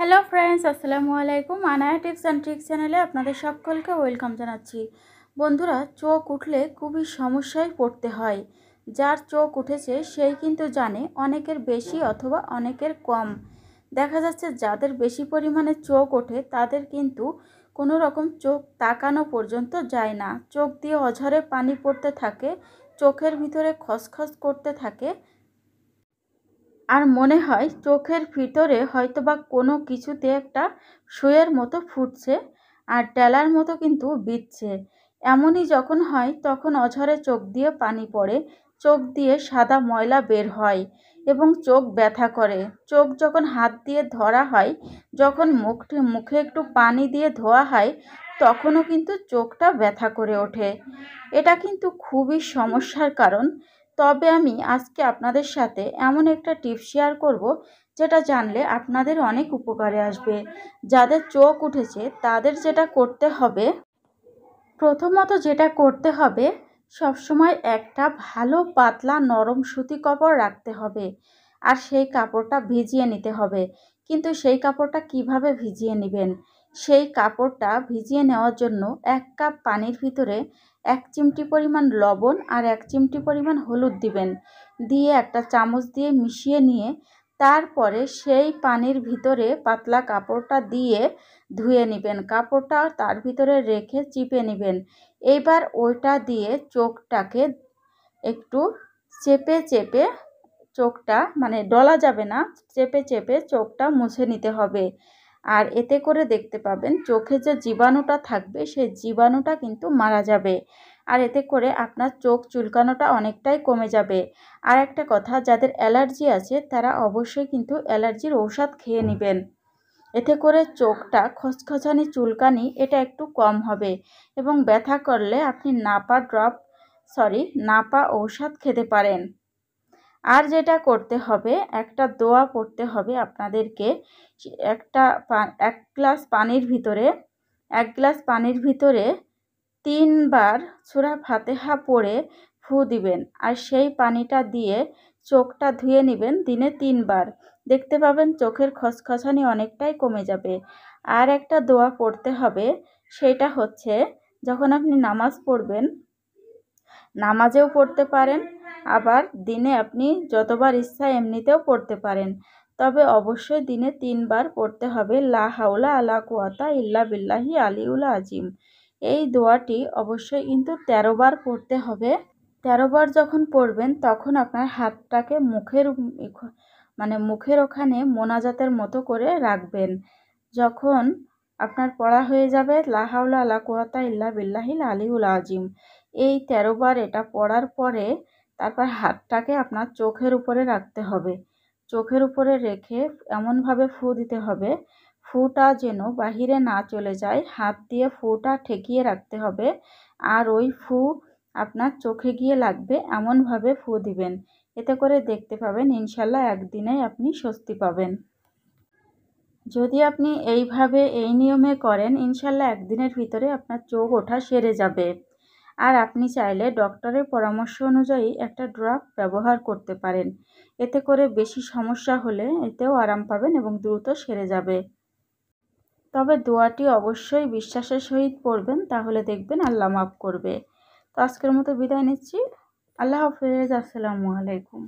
hello friends আসসালামু আলাইকুম Anaya tips and tricks চ্যানেলে আপনাদের সকলকে ওয়েলকাম জানাচ্ছি বন্ধুরা চোখ উঠলে খুবই সমস্যায় পড়তে হয় যার চোখ উঠেছে সেই কিন্তু জানে অনেকের বেশি অথবা অনেকের কম দেখা যাচ্ছে যাদের বেশি পরিমাণে চোখ ওঠে তাদের কিন্তু কোনো রকম চোখ তাকানো পর্যন্ত যায় না চোখ দিয়ে অঝরে পানি পড়তে থাকে চোখের ভিতরে খসখস করতে থাকে আর মনে হয় চোখের ভিতরে হয়তোবা কোনো কিছুতে একটা শুয়ের মতো ফুটছে আর টেলার মতো কিন্তু বিচ্ছে এমনই যখন হয় তখন অঝরে চোখ দিয়ে পানি পড়ে চোখ দিয়ে সাদা ময়লা বের হয় এবং চোখ ব্যথা করে চোখ যখন হাত দিয়ে ধরা হয় যখন মুখ মুখে একটু পানি দিয়ে ধোয়া হয় তখনও কিন্তু চোখটা ব্যথা করে ওঠে এটা কিন্তু খুবই সমস্যার কারণ তবে আমি আজকে আপনাদের সাথে এমন একটা টিপ শেয়ার করব যেটা জানলে আপনাদের অনেক উপকারে আসবে যাদের চোখ উঠেছে তাদের যেটা করতে হবে প্রথমত যেটা করতে হবে সবসময় একটা ভালো পাতলা নরম সুতি কাপড় রাখতে হবে আর সেই কাপড়টা ভিজিয়ে নিতে হবে কিন্তু সেই কাপড়টা কিভাবে ভিজিয়ে নেবেন সেই কাপড়টা ভিজিয়ে নেওয়ার জন্য এক কাপ পানির ভিতরে এক চিমটি পরিমাণ লবণ আর এক চিমটি পরিমাণ হলুদ দিবেন দিয়ে একটা চামচ দিয়ে মিশিয়ে নিয়ে তারপরে সেই পানির ভিতরে পাতলা কাপড়টা দিয়ে ধুয়ে নেবেন কাপড়টা তার ভিতরে রেখে চিপে নেবেন এবার ওইটা দিয়ে চোখটাকে একটু চেপে চেপে চোখটা মানে ডলা যাবে না চেপে চেপে চোখটা মুছে নিতে হবে আর এতে করে দেখতে পাবেন চোখে যে জীবাণুটা থাকবে সেই জীবাণুটা কিন্তু মারা যাবে আর এতে করে আপনার চোখ চুলকানোটা অনেকটাই কমে যাবে আর একটা কথা যাদের অ্যালার্জি আছে তারা অবশ্যই কিন্তু অ্যালার্জির ঔষধ খেয়ে নেবেন এতে করে চোখটা খসখসানি চুলকানি এটা একটু কম হবে এবং ব্যথা করলে আপনি নাপা ড্রপ সরি নাপা ঔষধ খেতে পারেন আর যেটা করতে হবে একটা দোয়া পড়তে হবে আপনাদেরকে একটা এক গ্লাস পানির ভিতরে এক গ্লাস পানির ভিতরে তিনবার সুরা ফাতেহা পড়ে ফু দিবেন আর সেই পানিটা দিয়ে চোখটা ধুয়ে নেবেন দিনে তিনবার দেখতে পাবেন চোখের খসখসানি অনেকটাই কমে যাবে আর একটা দোয়া পড়তে হবে সেটা হচ্ছে যখন আপনি নামাজ পড়বেন নামাজেও পড়তে পারেন আবার দিনে আপনি যতবার ইচ্ছা এমনিতেও পড়তে পারেন তবে অবশ্যই দিনে তিনবার পড়তে হবে লা হাউলা আলা কুয়াতা ইল্লা বিল্লাহি আলিউল আজিম এই দোয়াটি অবশ্যই কিন্তু তেরোবার পড়তে হবে তেরোবার যখন পড়বেন তখন আপনার হাতটাকে মুখের মানে মুখের ওখানে মোনাজাতের মতো করে রাখবেন যখন আপনার পড়া হয়ে যাবে লাহাউলা আলা কুয়াতা ইল্লা বিল্লাহিল আলিউল আজিম এই তেরোবার এটা পড়ার পরে তারপর হাতটাকে আপনার চোখের উপরে রাখতে হবে চোখের উপরে রেখে এমনভাবে ফু দিতে হবে ফুটা যেন বাহিরে না চলে যায় হাত দিয়ে ফুটা ঠেকিয়ে রাখতে হবে আর ওই ফু আপনার চোখে গিয়ে লাগবে এমনভাবে ফু দিবেন এতে করে দেখতে পাবেন ইনশাল্লাহ একদিনে আপনি স্বস্তি পাবেন যদি আপনি এইভাবে এই নিয়মে করেন ইনশাল্লাহ একদিনের ভিতরে আপনার চোখ ওঠা সেরে যাবে আর আপনি চাইলে ডক্টরের পরামর্শ অনুযায়ী একটা ড্রাগ ব্যবহার করতে পারেন এতে করে বেশি সমস্যা হলে এতেও আরাম পাবেন এবং দ্রুত সেরে যাবে তবে দোয়াটি অবশ্যই বিশ্বাসের সহিত পড়বেন তাহলে দেখবেন আল্লাহ মাফ করবে তো আজকের মতো বিদায় নিচ্ছি আল্লাহ হাফেজ আসসালামু আলাইকুম